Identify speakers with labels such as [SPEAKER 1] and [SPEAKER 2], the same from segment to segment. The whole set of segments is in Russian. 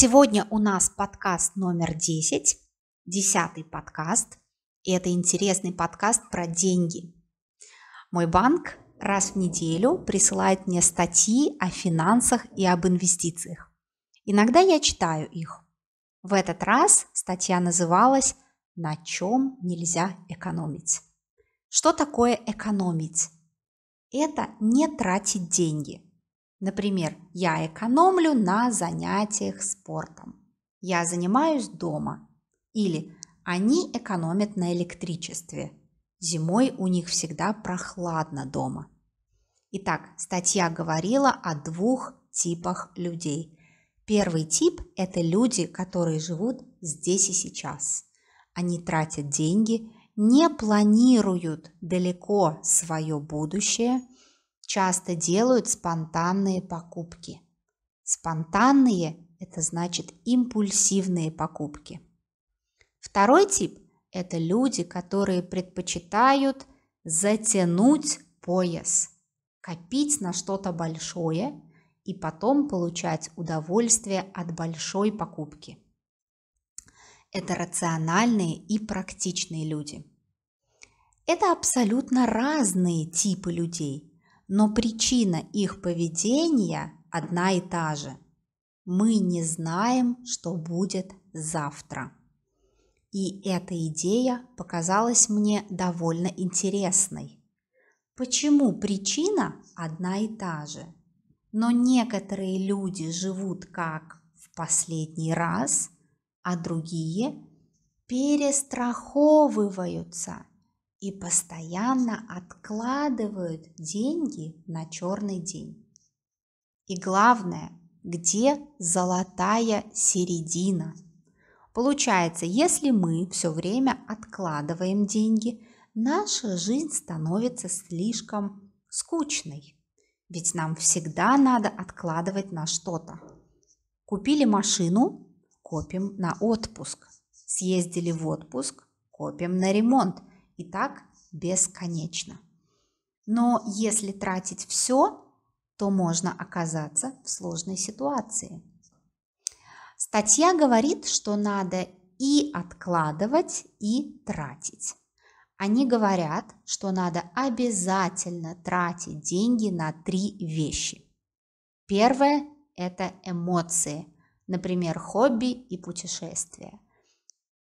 [SPEAKER 1] Сегодня у нас подкаст номер 10, десятый подкаст, и это интересный подкаст про деньги. Мой банк раз в неделю присылает мне статьи о финансах и об инвестициях. Иногда я читаю их. В этот раз статья называлась «На чем нельзя экономить?». Что такое экономить? Это не тратить деньги – Например, я экономлю на занятиях спортом. Я занимаюсь дома. Или они экономят на электричестве. Зимой у них всегда прохладно дома. Итак, статья говорила о двух типах людей. Первый тип – это люди, которые живут здесь и сейчас. Они тратят деньги, не планируют далеко свое будущее – часто делают спонтанные покупки. Спонтанные – это значит импульсивные покупки. Второй тип – это люди, которые предпочитают затянуть пояс, копить на что-то большое и потом получать удовольствие от большой покупки. Это рациональные и практичные люди. Это абсолютно разные типы людей – но причина их поведения одна и та же. Мы не знаем, что будет завтра. И эта идея показалась мне довольно интересной. Почему причина одна и та же? Но некоторые люди живут как в последний раз, а другие перестраховываются – и постоянно откладывают деньги на черный день. И главное, где золотая середина? Получается, если мы все время откладываем деньги, наша жизнь становится слишком скучной. Ведь нам всегда надо откладывать на что-то. Купили машину, копим на отпуск. Съездили в отпуск, копим на ремонт. И так бесконечно. Но если тратить все, то можно оказаться в сложной ситуации. Статья говорит, что надо и откладывать, и тратить. Они говорят, что надо обязательно тратить деньги на три вещи. Первое – это эмоции, например, хобби и путешествия.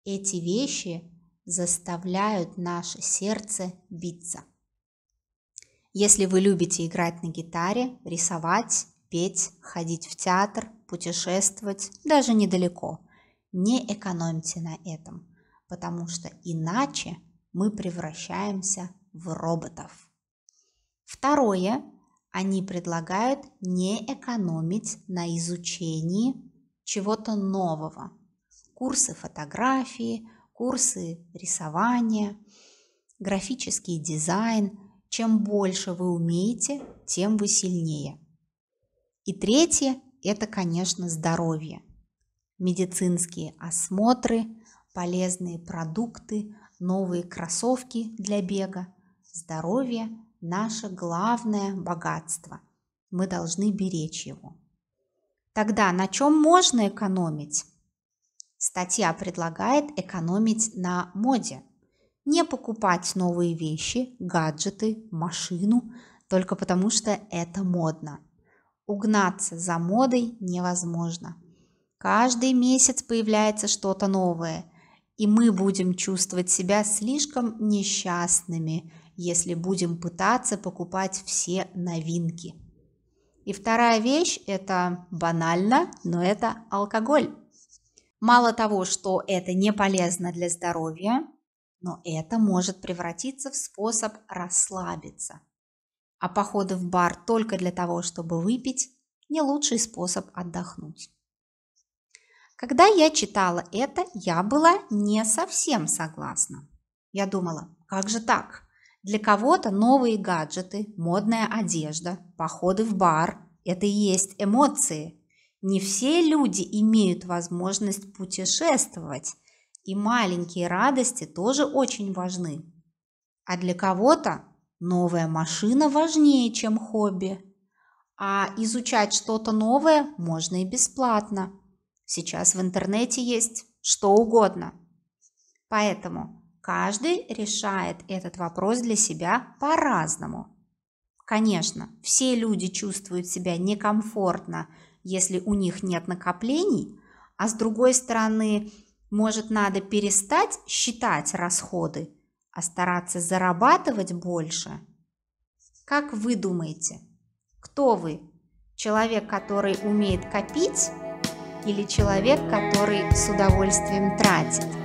[SPEAKER 1] Эти вещи заставляют наше сердце биться. Если вы любите играть на гитаре, рисовать, петь, ходить в театр, путешествовать, даже недалеко, не экономьте на этом, потому что иначе мы превращаемся в роботов. Второе, они предлагают не экономить на изучении чего-то нового. Курсы фотографии, курсы рисования, графический дизайн. Чем больше вы умеете, тем вы сильнее. И третье – это, конечно, здоровье. Медицинские осмотры, полезные продукты, новые кроссовки для бега. Здоровье – наше главное богатство. Мы должны беречь его. Тогда на чем можно экономить? Статья предлагает экономить на моде, не покупать новые вещи, гаджеты, машину только потому, что это модно. Угнаться за модой невозможно. Каждый месяц появляется что-то новое, и мы будем чувствовать себя слишком несчастными, если будем пытаться покупать все новинки. И вторая вещь – это банально, но это алкоголь. Мало того, что это не полезно для здоровья, но это может превратиться в способ расслабиться. А походы в бар только для того, чтобы выпить, не лучший способ отдохнуть. Когда я читала это, я была не совсем согласна. Я думала, как же так? Для кого-то новые гаджеты, модная одежда, походы в бар – это и есть эмоции. Не все люди имеют возможность путешествовать, и маленькие радости тоже очень важны. А для кого-то новая машина важнее, чем хобби. А изучать что-то новое можно и бесплатно. Сейчас в интернете есть что угодно. Поэтому каждый решает этот вопрос для себя по-разному. Конечно, все люди чувствуют себя некомфортно если у них нет накоплений, а с другой стороны, может, надо перестать считать расходы, а стараться зарабатывать больше? Как вы думаете, кто вы? Человек, который умеет копить или человек, который с удовольствием тратит?